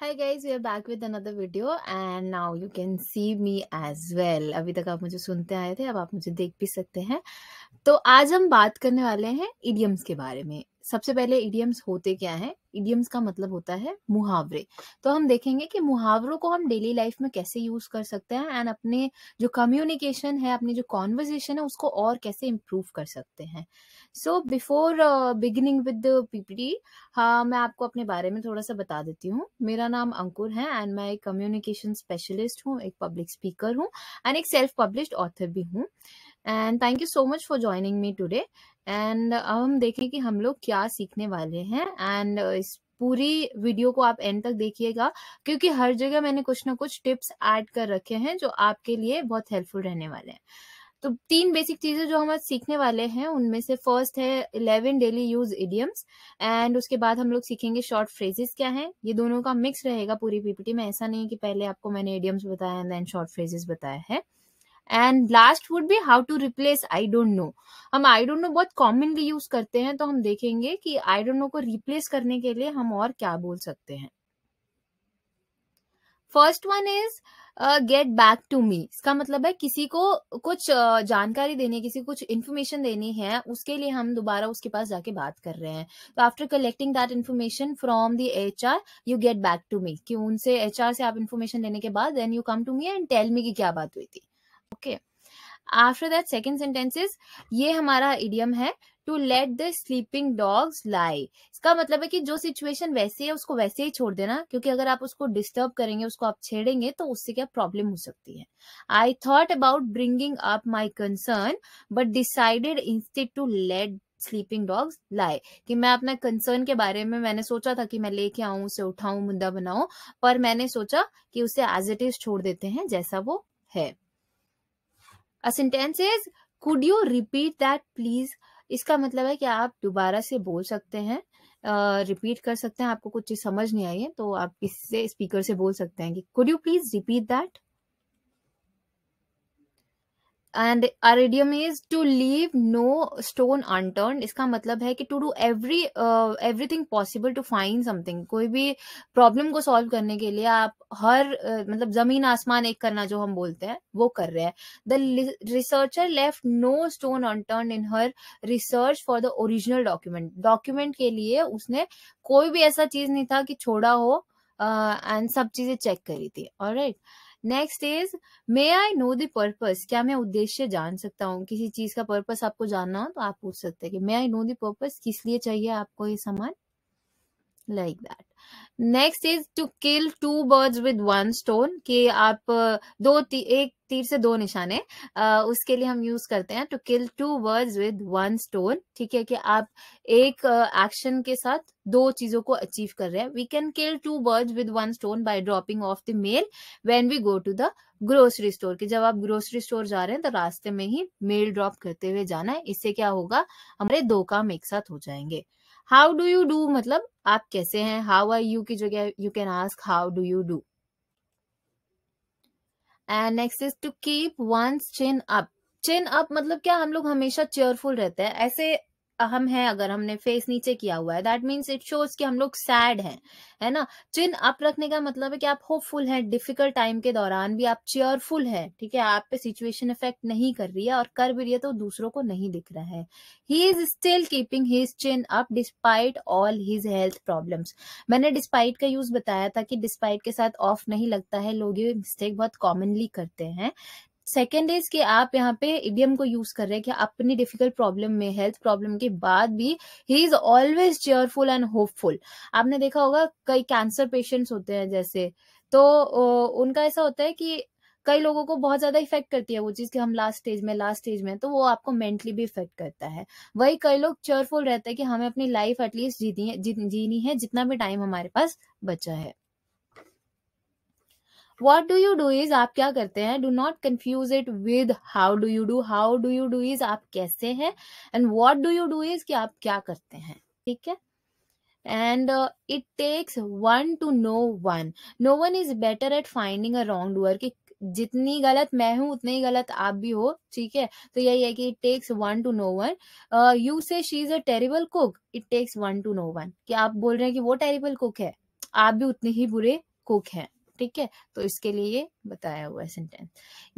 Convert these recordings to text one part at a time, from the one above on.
Hi guys we are back with another video and now you can see me as well अभी तक आप मुझे सुनते आए थे अब आप मुझे देख भी सकते हैं तो आज हम बात करने वाले हैं इडियम्स के बारे में सबसे पहले इडियम्स होते क्या हैं इडियम्स का मतलब होता है मुहावरे तो हम देखेंगे कि मुहावरों को हम डेली लाइफ में कैसे यूज कर सकते हैं एंड अपने जो कम्युनिकेशन है अपनी जो कॉन्वर्जेशन है उसको और कैसे इम्प्रूव कर सकते हैं so before beginning with PPT हाँ मैं आपको अपने बारे में थोड़ा सा बता देती हूँ मेरा नाम अंकुर है एंड मैं एक कम्युनिकेशन स्पेशलिस्ट हूँ एक पब्लिक स्पीकर हूँ एंड एक सेल्फ पब्लिश ऑथर भी हूँ and thank you so much for joining me today and अब हम देखें कि हम लोग क्या सीखने वाले हैं एंड इस पूरी वीडियो को आप एंड तक देखिएगा क्योंकि हर जगह मैंने कुछ ना कुछ टिप्स ऐड कर रखे हैं जो आपके लिए बहुत हेल्पफुल रहने वाले हैं तो तीन बेसिक चीजें जो हम आज सीखने वाले हैं उनमें से फर्स्ट है eleven daily use idioms and उसके बाद हम लोग सीखेंगे शॉर्ट फ्रेजेस क्या हैं ये दोनों का मिक्स रहेगा पूरी पीपीटी में ऐसा नहीं है कि पहले आपको मैंने इडियम्स बताया एंड देन शॉर्ट फ्रेजेस बताया है and last would be how to replace I don't know हम आई डोंट नो बहुत कॉमनली यूज करते हैं तो हम देखेंगे कि आई डोंट नो को रिप्लेस करने के लिए हम और क्या बोल सकते हैं first one is get back to me इसका मतलब है किसी को कुछ uh, जानकारी देनी किसी को कुछ इन्फॉर्मेशन देनी है उसके लिए हम दोबारा उसके पास जाके बात कर रहे हैं तो after collecting that information from the H R you get back to me कि उनसे एच आर से आप इन्फॉर्मेशन लेने के बाद then you come to me and tell me की क्या बात हुई थी okay after that second sentence ये हमारा इडियम है to let the sleeping dogs lie इसका मतलब है कि जो सिचुएशन वैसे है उसको वैसे ही छोड़ देना क्योंकि अगर आप उसको डिस्टर्ब करेंगे उसको आप छेड़ेंगे तो उससे क्या प्रॉब्लम हो सकती है I thought about bringing up my concern but decided instead to let sleeping dogs lie कि मैं अपना कंसर्न के बारे में मैंने सोचा था कि मैं लेके आऊं उसे उठाऊं मुद्दा बनाऊं पर मैंने सोचा कि उसे एज इट इज छोड़ देते हैं जैसा वो है a sentence is could you repeat that please इसका मतलब है कि आप दोबारा से बोल सकते हैं रिपीट uh, कर सकते हैं आपको कुछ चीज समझ नहीं आई है तो आप इससे स्पीकर से बोल सकते हैं कि could you please repeat that and our idiom is to leave no stone unturned इसका मतलब है कि to do every everything possible to find something कोई भी प्रॉब्लम को सॉल्व करने के लिए आप हर uh, मतलब जमीन आसमान एक करना जो हम बोलते हैं वो कर रहे हैं the researcher left no stone unturned in her research for the original document document के लिए उसने कोई भी ऐसा चीज नहीं था कि छोड़ा हो एंड uh, सब चीजें चेक करी थी और right right? Next is may I know the क्या मैं उद्देश्य जान सकता हूँ किसी चीज का पर्पज आपको जानना हो तो आप पूछ सकते हैं कि मे आई नो दर्पज किस लिए चाहिए आपको ये सामान like that next is to kill two birds with one stone कि आप uh, दो ती, एक तीर से दो निशाने आ, uh, उसके लिए हम यूज करते हैं to kill two birds with one stone ठीक है कि आप एक एक्शन uh, के साथ दो चीजों को अचीव कर रहे हैं we can kill two birds with one stone by dropping off the mail when we go to the grocery store कि जब आप ग्रोसरी स्टोर जा रहे हैं तो रास्ते में ही मेल ड्रॉप करते हुए जाना है इससे क्या होगा हमारे दो काम एक साथ हो जाएंगे हाउ डू यू डू मतलब आप कैसे हैं हाउ आर यू की जगह you can ask how do you do and next is to keep one's chin up chin up मतलब क्या हम लोग हमेशा चेयरफुल रहते हैं ऐसे हम है अगर हमने फेस नीचे किया हुआ है दैट मीन्स इट शोज कि हम लोग सैड हैं है ना चिन अप रखने का मतलब है कि आप होपफुल हैं डिफिकल्ट टाइम के दौरान भी आप चेयरफुल हैं ठीक है आप पे सिचुएशन इफेक्ट नहीं कर रही है और कर भी रही है तो दूसरों को नहीं दिख रहा है he is still keeping his chin up despite all his health problems मैंने डिस्पाइट का यूज बताया था कि डिस्पाइट के साथ ऑफ नहीं लगता है लोग ये मिस्टेक बहुत कॉमनली करते हैं सेकेंड इज कि आप यहाँ पे इडियम को यूज कर रहे हैं कि अपनी डिफिकल्ट प्रॉब्लम में हेल्थ प्रॉब्लम के बाद भी he is always cheerful and hopeful आपने देखा होगा कई कैंसर पेशेंट्स होते हैं जैसे तो उनका ऐसा होता है कि कई लोगों को बहुत ज्यादा इफेक्ट करती है वो चीज कि हम लास्ट स्टेज में लास्ट स्टेज में तो वो आपको मेंटली भी इफेक्ट करता है वही कई लोग चेयरफुल रहते हैं कि हमें अपनी लाइफ एटलीस्ट जीनी है जीनी है जितना भी टाइम हमारे पास बचा है what do you do is आप क्या करते हैं do not confuse it with how do you do how do you do is आप कैसे हैं and what do you do is कि आप क्या करते हैं ठीक है and it takes one to know one no one is better at finding a wrong doer कि जितनी गलत मैं हूं उतनी ही गलत आप भी हो ठीक है तो यही है कि it takes one to know one you say she is a terrible cook it takes one to know one कि आप बोल रहे हैं कि वो टेरिबल कुक है आप भी उतने ही बुरे कुक हैं ठीक है तो इसके लिए ये बताया हुआ है सेंटेंस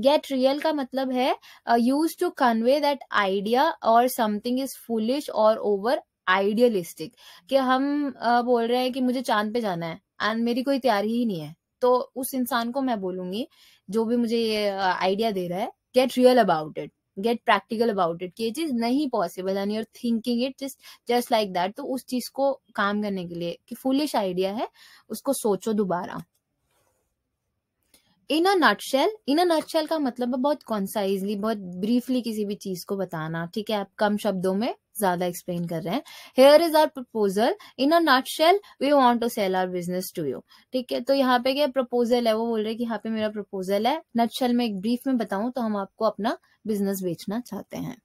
गेट रियल का मतलब है use to convey that idea और समथिंग इज फुलिश और ओवर आइडियलिस्टिक कि हम uh, बोल रहे हैं कि मुझे चांद पे जाना है एंड मेरी कोई तैयारी ही नहीं है तो उस इंसान को मैं बोलूंगी जो भी मुझे ये आइडिया uh, दे रहा है get real about it get practical about it कि ये चीज नहीं possible and your thinking it just just like that तो उस चीज को काम करने के लिए कि फुलिश आइडिया है उसको सोचो दोबारा इन a nutshell in a nutshell का मतलब है बहुत कॉन्साइजली बहुत ब्रीफली किसी भी चीज को बताना ठीक है आप कम शब्दों में ज्यादा एक्सप्लेन कर रहे हैं here is our proposal in a nutshell we want to sell our business to you ठीक है तो यहाँ पे क्या प्रपोजल है वो बोल रहे हैं कि यहाँ पे मेरा प्रपोजल है नट शेल में एक ब्रीफ में बताऊं तो हम आपको अपना बिजनेस बेचना चाहते हैं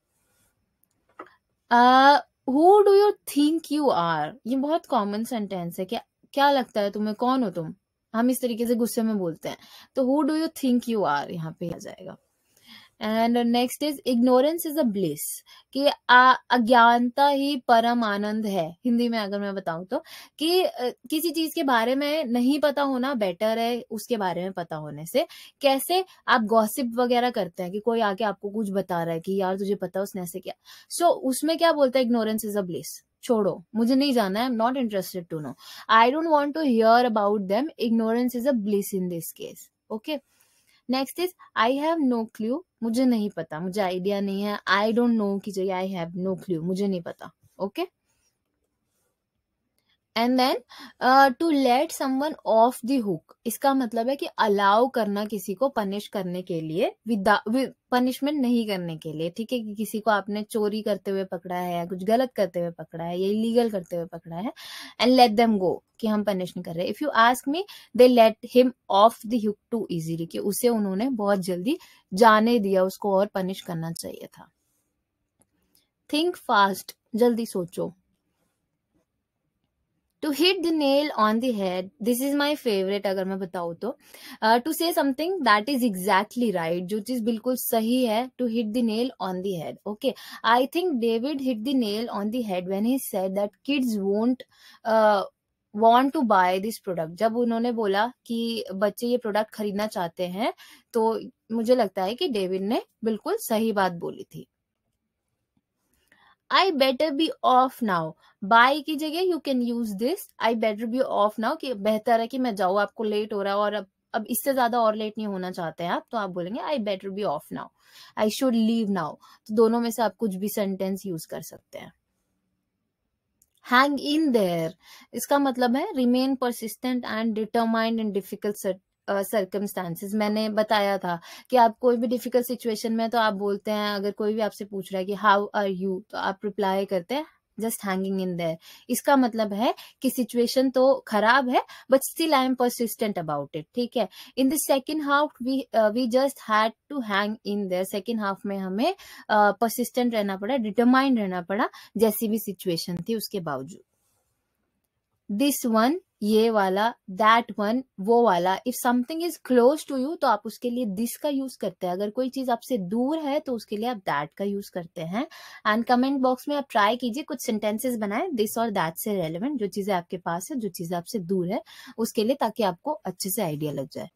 who do you think you are ये बहुत कॉमन सेंटेंस है क्या क्या लगता है तुम्हें कौन हो तुम हम इस तरीके से गुस्से में बोलते हैं तो who do you think you are यहाँ पे आ जाएगा and next is ignorance is a bliss कि अज्ञानता ही परम आनंद है हिंदी में अगर मैं बताऊं तो कि किसी चीज के बारे में नहीं पता होना बेटर है उसके बारे में पता होने से कैसे आप गॉसिप वगैरह करते हैं कि कोई आके आपको कुछ बता रहा है कि यार तुझे पता उसने ऐसे क्या सो so, उसमें क्या बोलता है इग्नोरेंस इज अ ब्लिस छोड़ो मुझे नहीं जाना I am not interested to know I don't want to hear about them ignorance is a bliss in this case okay next is I have no clue मुझे नहीं पता मुझे idea नहीं है आई डोंट नो की जगह आई हैव नो क्ल्यू मुझे नहीं पता okay okay? And then to let someone off the hook इसका मतलब है कि अलाउ करना किसी को पनिश करने के लिए विदाउट पनिशमेंट नहीं करने के लिए ठीक है कि किसी को आपने चोरी करते हुए पकड़ा है या कुछ गलत करते हुए पकड़ा है या इलीगल करते हुए पकड़ा है एंड लेट देम गो कि हम पनिश नहीं कर रहे if you ask me they let him off the hook too easily कि उसे उन्होंने बहुत जल्दी जाने दिया उसको और पनिश करना चाहिए था थिंक फास्ट जल्दी सोचो to hit the nail on the head this is my favourite अगर मैं बताऊँ तो to say something that is exactly right जो चीज बिल्कुल सही है to hit the nail on the head okay I think David hit the nail on the head when he said that kids won't want to buy this product जब उन्होंने बोला कि बच्चे ये प्रोडक्ट खरीदना चाहते हैं तो मुझे लगता है कि डेविड ने बिल्कुल सही बात बोली थी I better be off now bye की जगह you can use this I better be off now कि बेहतर है कि मैं जाऊँ आपको लेट हो रहा है और अब अब इससे ज्यादा और लेट नहीं होना चाहते हैं आप तो आप बोलेंगे I better be off now I should leave now तो दोनों में से आप कुछ भी सेंटेंस यूज कर सकते हैं हैंग इन देयर इसका मतलब है remain persistent and determined in difficult circumstances uh, मैंने बताया था कि आप कोई भी डिफिकल्ट सिचुएशन में तो आप बोलते हैं अगर कोई भी आपसे पूछ रहा है कि हाउ आर यू तो आप रिप्लाई करते हैं जस्ट हैंगिंग इन देयर इसका मतलब है कि सिचुएशन तो खराब है but still I am persistent about it ठीक है in the second half we we just had to hang in there second half में हमें परसिस्टेंट uh, रहना पड़ा डिटरमाइंड रहना पड़ा जैसी भी सिचुएशन थी उसके बावजूद दिस वन ये वाला दैट वन वो वाला if something is close to you तो आप उसके लिए दिस का यूज करते हैं अगर कोई चीज आपसे दूर है तो उसके लिए आप दैट का यूज करते हैं एंड कमेंट बॉक्स में आप ट्राई कीजिए कुछ सेंटेंसेस बनाए दिस और दैट से रेलिवेंट जो चीजें आपके पास है जो चीजें आपसे दूर है उसके लिए ताकि आपको अच्छे से आइडिया लग जाए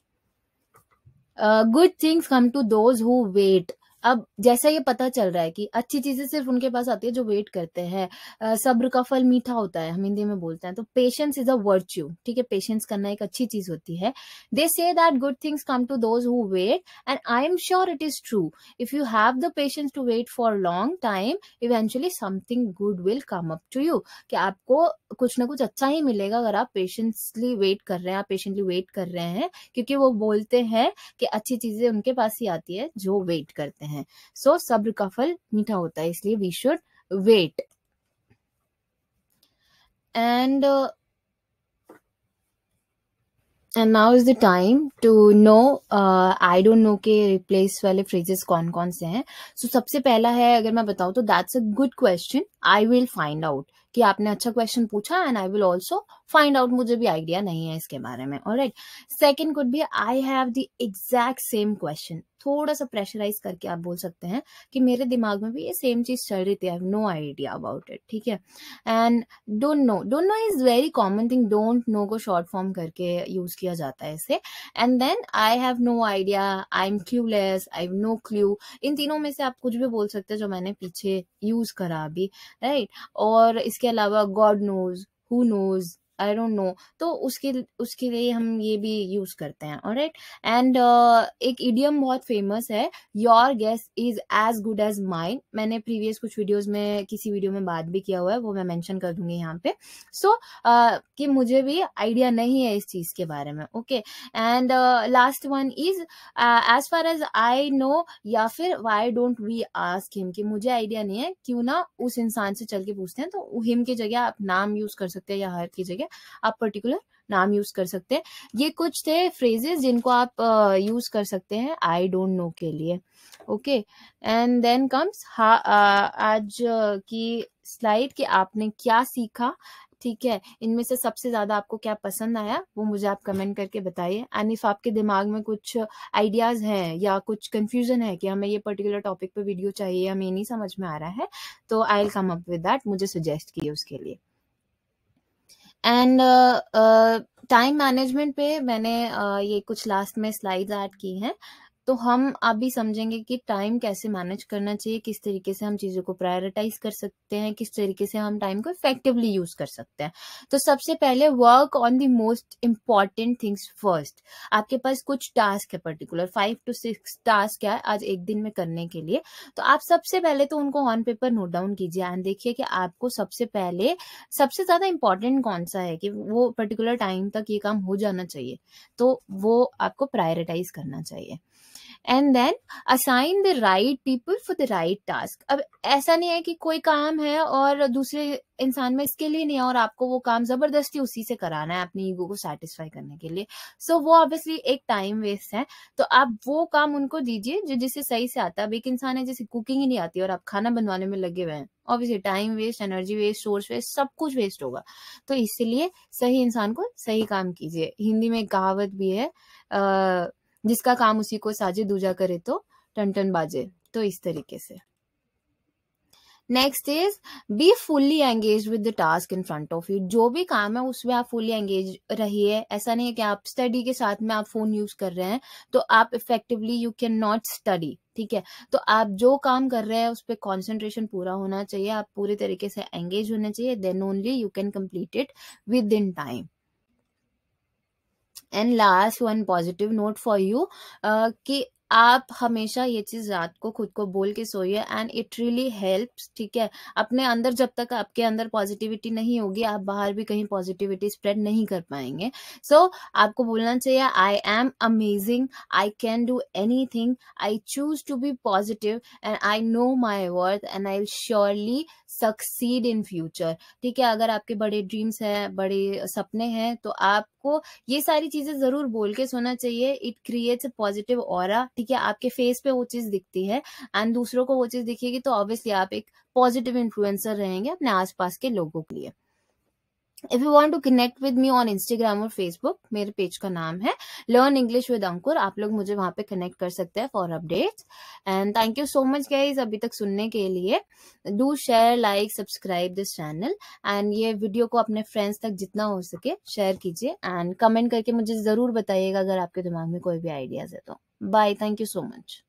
good things come to those who wait अब जैसा ये पता चल रहा है कि अच्छी चीज़ें सिर्फ उनके पास आती है जो वेट करते हैं सब्र का फल मीठा होता है हम हिंदी में बोलते हैं तो पेशेंस इज अ वर्च्यू ठीक है पेशेंस करना एक अच्छी चीज़ होती है they say that good things come to those who wait and I am sure it is true if you have the patience to wait for long time eventually something good will come up to you कि आपको कुछ ना कुछ अच्छा ही मिलेगा अगर आप patiently wait कर रहे हैं आप पेशेंटली वेट कर रहे हैं क्योंकि वो बोलते हैं कि अच्छी चीज़ें उनके पास ही आती है जो वेट करते हैं हैं सो so, सब्र का फल मीठा होता है इसलिए we should wait and and now is the time to know I don't know के रिप्लेस वाले फ्रेजेस कौन कौन से हैं सो so, सबसे पहला है अगर मैं बताऊँ तो that's a good question I will find out कि आपने अच्छा क्वेश्चन पूछा and I will also find out मुझे भी आइडिया नहीं है इसके बारे में और राइट सेकेंड कुड भी I have the exact same question थोड़ा सा प्रेशराइज करके आप बोल सकते हैं कि मेरे दिमाग में भी ये सेम चीज चल रही थी I have no idea about it ठीक है and don't know don't know is very common thing don't know को शॉर्ट फॉर्म करके यूज किया जाता है इसे and then I have no idea I am clueless I have no clue इन तीनों में से आप कुछ भी बोल सकते हैं जो मैंने पीछे यूज करा अभी राइट right? और इसके इसके अलावा God knows who knows I don't know तो उसके उसके लिए हम ये भी यूज करते हैं और राइट एंड एक इडियम बहुत फेमस है your guess is as good as mine मैंने प्रीवियस कुछ वीडियोस में किसी वीडियो में बात भी किया हुआ है वो मैं मेंशन कर दूंगी यहाँ पे सो so, uh, कि मुझे भी आइडिया नहीं है इस चीज के बारे में okay and last one is as far as I know या फिर why don't we ask him कि मुझे आइडिया नहीं है क्यों ना उस इंसान से चल के पूछते हैं तो हिम की जगह आप नाम यूज कर सकते हैं या हर की जगह लिए आप पर्टिकुलर नाम यूज कर सकते हैं ये कुछ थे फ्रेजेस जिनको आप यूज कर सकते हैं आई डोंट नो के लिए ओके एंड देन कम्स हा आज की स्लाइड के आपने क्या सीखा ठीक है इनमें से सबसे ज्यादा आपको क्या पसंद आया वो मुझे आप कमेंट करके बताइए एंड इफ आपके दिमाग में कुछ आइडियाज हैं या कुछ कंफ्यूजन है कि हमें ये पर्टिकुलर टॉपिक पे वीडियो चाहिए हमें नहीं समझ में आ रहा है तो I will come up with that मुझे सजेस्ट किए उसके लिए एंड टाइम मैनेजमेंट पे मैंने uh, ये कुछ लास्ट में स्लाइड्स ऐड की हैं तो हम अभी समझेंगे कि टाइम कैसे मैनेज करना चाहिए किस तरीके से हम चीज़ों को प्रायोरिटाइज कर सकते हैं किस तरीके से हम टाइम को इफेक्टिवली यूज कर सकते हैं तो सबसे पहले work on the most important things first आपके पास कुछ टास्क है particular five to six task है आज एक दिन में करने के लिए तो आप सबसे पहले तो उनको ऑन पेपर नोट डाउन कीजिए एंड देखिए कि आपको सबसे पहले सबसे ज्यादा इम्पोर्टेंट कौन सा है कि वो पर्टिकुलर टाइम तक ये काम हो जाना चाहिए तो वो आपको प्रायोरिटाइज करना चाहिए and then assign the right people for the right task अब ऐसा नहीं है कि कोई काम है और दूसरे इंसान में इसके लिए नहीं है और आपको वो काम जबरदस्ती उसी से कराना है अपनी ईगो को सेटिस्फाई करने के लिए सो so, वो ऑब्वियसली एक टाइम वेस्ट है तो आप वो काम उनको दीजिए जो जिसे सही से आता है अब एक इंसान है जिसे कुकिंग ही नहीं आती और आप खाना बनवाने में लगे हुए हैं obviously time waste energy waste source waste सब कुछ वेस्ट होगा तो इसलिए सही इंसान को सही काम कीजिए हिंदी में एक कहावत भी है आ, जिसका काम उसी को साजे दूजा करे तो टन बाजे तो इस तरीके से next is be fully engage with the task in front of you जो भी काम है उसमें आप फुल्ली एंगेज रहिए ऐसा नहीं है कि आप स्टडी के साथ में आप फोन यूज कर रहे हैं तो आप effectively you can not study ठीक है तो आप जो काम कर रहे हैं उस पर कॉन्सेंट्रेशन पूरा होना चाहिए आप पूरे तरीके से एंगेज होना चाहिए then only you can complete it within time and last one positive note for you कि आप हमेशा ये चीज रात को खुद को बोल के सोइए एंड इट रियली हेल्प ठीक है अपने अंदर जब तक आपके अंदर पॉजिटिविटी नहीं होगी आप बाहर भी कहीं पॉजिटिविटी स्प्रेड नहीं कर पाएंगे सो so, आपको बोलना चाहिए I am amazing I can do anything I choose to be positive and I know my worth and I surely succeed in future ठीक है अगर आपके बड़े ड्रीम्स हैं बड़े सपने हैं तो आप आपको ये सारी चीजें जरूर बोल के सोना चाहिए इट क्रिएट्स अ पॉजिटिव और ठीक है आपके फेस पे वो चीज दिखती है एंड दूसरों को वो चीज दिखेगी तो ऑब्वियसली आप एक पॉजिटिव इन्फ्लुएंसर रहेंगे अपने आसपास के लोगों के लिए if you want to connect with me on Instagram और फेसबुक मेरे पेज का नाम है लर्न इंग्लिश विद अंकुर आप लोग मुझे वहां पे कनेक्ट कर सकते हैं for updates and thank you so much guys अभी तक सुनने के लिए do share like subscribe this channel and ये वीडियो को अपने फ्रेंड्स तक जितना हो सके शेयर कीजिए एंड कमेंट करके मुझे जरूर बताइएगा अगर आपके दिमाग में कोई भी आइडियाज है तो bye thank you so much